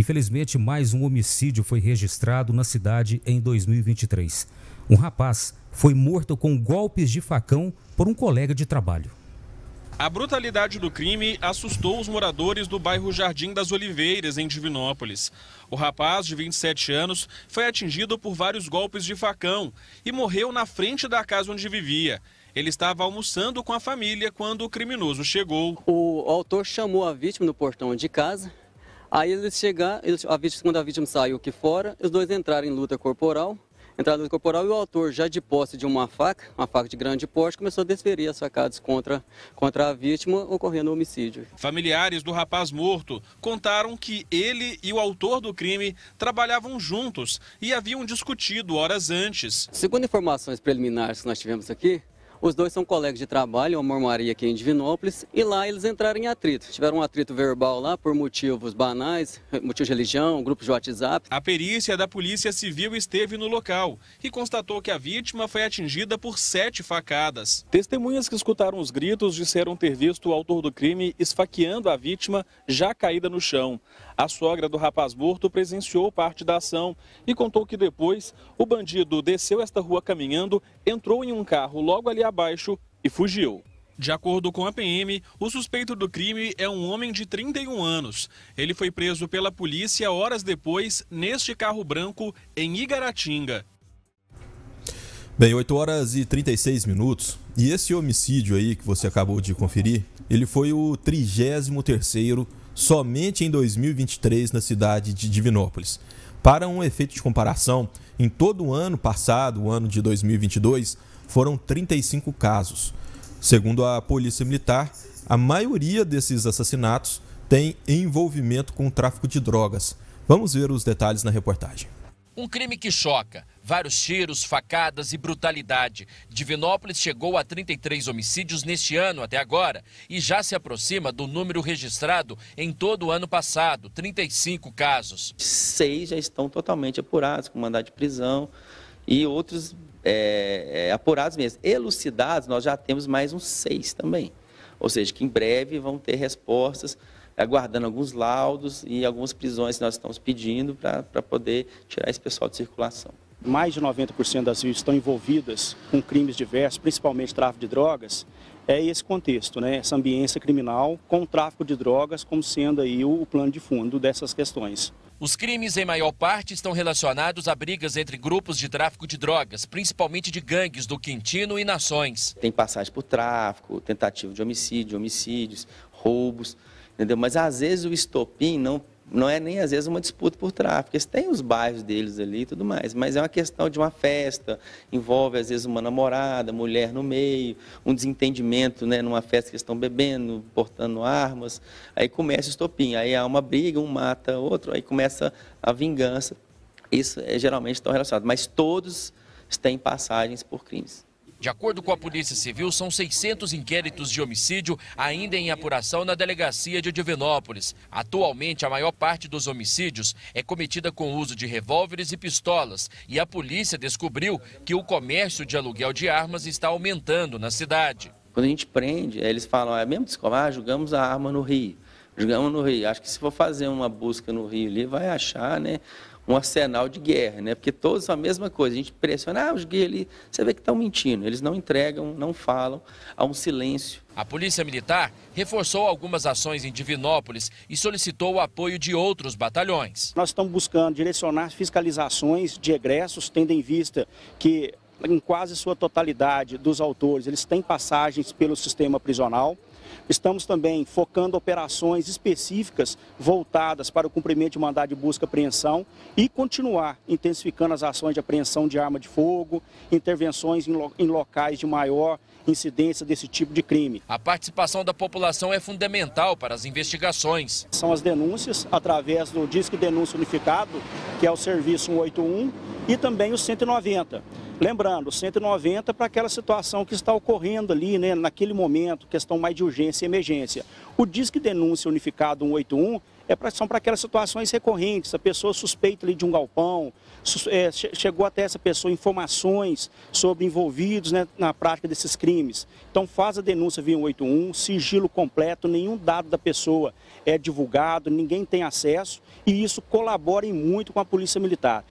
Infelizmente, mais um homicídio foi registrado na cidade em 2023. Um rapaz foi morto com golpes de facão por um colega de trabalho. A brutalidade do crime assustou os moradores do bairro Jardim das Oliveiras, em Divinópolis. O rapaz, de 27 anos, foi atingido por vários golpes de facão e morreu na frente da casa onde vivia. Ele estava almoçando com a família quando o criminoso chegou. O autor chamou a vítima no portão de casa Aí eles chegaram, eles, a vítima, quando a vítima saiu aqui fora, os dois entraram em luta corporal, entraram em luta corporal e o autor, já de posse de uma faca, uma faca de grande porte, começou a desferir as facadas contra, contra a vítima, ocorrendo o homicídio. Familiares do rapaz morto contaram que ele e o autor do crime trabalhavam juntos e haviam discutido horas antes. Segundo informações preliminares que nós tivemos aqui, os dois são colegas de trabalho, uma mormaria aqui em Divinópolis, e lá eles entraram em atrito. Tiveram um atrito verbal lá por motivos banais, motivo de religião, grupo de WhatsApp. A perícia da Polícia Civil esteve no local e constatou que a vítima foi atingida por sete facadas. Testemunhas que escutaram os gritos disseram ter visto o autor do crime esfaqueando a vítima já caída no chão. A sogra do rapaz morto presenciou parte da ação e contou que depois o bandido desceu esta rua caminhando, entrou em um carro logo ali abaixo e fugiu. De acordo com a PM, o suspeito do crime é um homem de 31 anos. Ele foi preso pela polícia horas depois, neste carro branco, em Igaratinga. Bem, 8 horas e 36 minutos. E esse homicídio aí que você acabou de conferir, ele foi o 33º somente em 2023 na cidade de Divinópolis. Para um efeito de comparação, em todo o ano passado, o ano de 2022, foram 35 casos. Segundo a Polícia Militar, a maioria desses assassinatos tem envolvimento com o tráfico de drogas. Vamos ver os detalhes na reportagem. Um crime que choca, Vários tiros, facadas e brutalidade. Divinópolis chegou a 33 homicídios neste ano até agora e já se aproxima do número registrado em todo o ano passado, 35 casos. Seis já estão totalmente apurados, com mandado de prisão e outros é, é, apurados mesmo. Elucidados, nós já temos mais uns seis também. Ou seja, que em breve vão ter respostas aguardando alguns laudos e algumas prisões que nós estamos pedindo para poder tirar esse pessoal de circulação mais de 90% das vítimas estão envolvidas com crimes diversos, principalmente tráfico de drogas, é esse contexto, né? essa ambiência criminal com o tráfico de drogas como sendo aí o plano de fundo dessas questões. Os crimes, em maior parte, estão relacionados a brigas entre grupos de tráfico de drogas, principalmente de gangues do Quintino e Nações. Tem passagem por tráfico, tentativa de homicídio, homicídios, roubos, entendeu? Mas às vezes o estopim não não é nem às vezes uma disputa por tráfico. Eles têm os bairros deles ali e tudo mais, mas é uma questão de uma festa, envolve às vezes uma namorada, mulher no meio, um desentendimento, né, numa festa que eles estão bebendo, portando armas, aí começa o estopim, aí há uma briga, um mata outro, aí começa a vingança. Isso é geralmente estão relacionados, mas todos têm passagens por crimes. De acordo com a Polícia Civil, são 600 inquéritos de homicídio ainda em apuração na delegacia de Divinópolis. Atualmente, a maior parte dos homicídios é cometida com o uso de revólveres e pistolas. E a polícia descobriu que o comércio de aluguel de armas está aumentando na cidade. Quando a gente prende, é, eles falam, ah, é mesmo descolar, ah, jogamos a arma no rio. Jogamos no rio. Acho que se for fazer uma busca no rio ali, vai achar, né? um arsenal de guerra, né? Porque todos são a mesma coisa. A gente pressiona, ah, os guerreiros ali, você vê que estão mentindo. Eles não entregam, não falam, há um silêncio. A Polícia Militar reforçou algumas ações em Divinópolis e solicitou o apoio de outros batalhões. Nós estamos buscando direcionar fiscalizações de egressos, tendo em vista que em quase sua totalidade dos autores, eles têm passagens pelo sistema prisional. Estamos também focando operações específicas voltadas para o cumprimento de mandado de busca e apreensão e continuar intensificando as ações de apreensão de arma de fogo, intervenções em locais de maior incidência desse tipo de crime. A participação da população é fundamental para as investigações. São as denúncias através do Disque Denúncia Unificado, que é o serviço 181, e também o 190. Lembrando, 190 para aquela situação que está ocorrendo ali, né, naquele momento, questão mais de urgência e emergência. O Disque Denúncia Unificado 181 é pra, são para aquelas situações recorrentes. A pessoa suspeita ali de um galpão, é, chegou até essa pessoa informações sobre envolvidos né, na prática desses crimes. Então faz a denúncia via 181, sigilo completo, nenhum dado da pessoa é divulgado, ninguém tem acesso e isso colabora muito com a Polícia Militar.